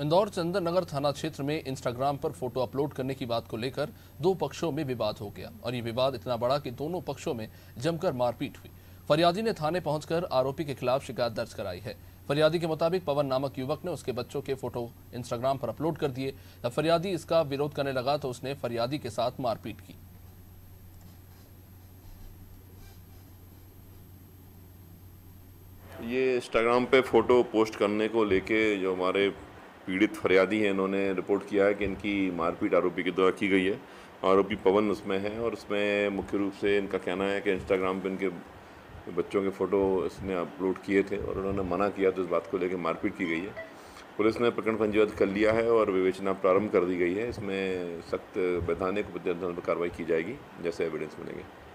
इंदौर चंदन नगर थाना क्षेत्र में इंस्टाग्राम पर फोटो अपलोड करने की बात को लेकर दो पक्षों में विवाद हो गया और ये विवाद इतना बड़ा कि दोनों पक्षों में जमकर मारपीट हुई फरियादी ने थाने पहुंचकर आरोपी के खिलाफ शिकायत दर्ज कराई है फरियादी के मुताबिक पवन नामक युवक ने उसके बच्चों के फोटो इंस्टाग्राम पर अपलोड कर दिए जब फरियादी इसका विरोध करने लगा तो उसने फरियादी के साथ मारपीट की ये इंस्टाग्राम पे फोटो पोस्ट करने को लेके जो हमारे पीड़ित फरियादी हैं इन्होंने रिपोर्ट किया है कि इनकी मारपीट आरोपी के द्वारा की गई है आरोपी पवन उसमें है और उसमें मुख्य रूप से इनका कहना है कि इंस्टाग्राम पर इनके बच्चों के फ़ोटो इसने अपलोड किए थे और उन्होंने मना किया तो इस बात को लेकर मारपीट की गई है पुलिस ने प्रकरण पंजीबद्ध कर लिया है और विवेचना प्रारंभ कर दी गई है इसमें सख्त वैधानिक कार्रवाई की जाएगी जैसे एविडेंस मिलेंगे